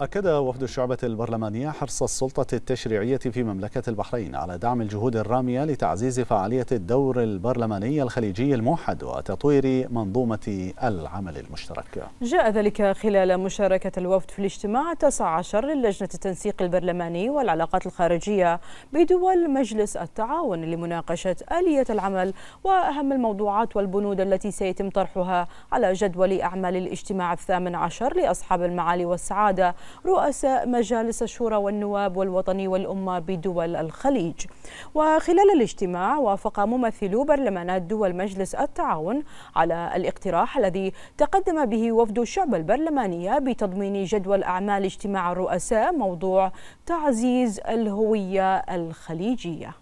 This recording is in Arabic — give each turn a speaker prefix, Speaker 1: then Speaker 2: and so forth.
Speaker 1: أكد وفد الشعبة البرلمانية حرص السلطة التشريعية في مملكة
Speaker 2: البحرين على دعم الجهود الرامية لتعزيز فعالية الدور البرلماني الخليجي الموحد وتطوير منظومة العمل المشترك
Speaker 3: جاء ذلك خلال مشاركة الوفد في الاجتماع 19 للجنة التنسيق البرلماني والعلاقات الخارجية بدول مجلس التعاون لمناقشة آلية العمل وأهم الموضوعات والبنود التي سيتم طرحها على جدول أعمال الاجتماع الثامن عشر لأصحاب المعالي والسعادة رؤساء مجالس الشورى والنواب والوطني والأمة بدول الخليج وخلال الاجتماع وافق ممثلو برلمانات دول مجلس التعاون على الاقتراح الذي تقدم به وفد الشعب البرلمانية بتضمين جدول أعمال اجتماع الرؤساء موضوع تعزيز الهوية الخليجية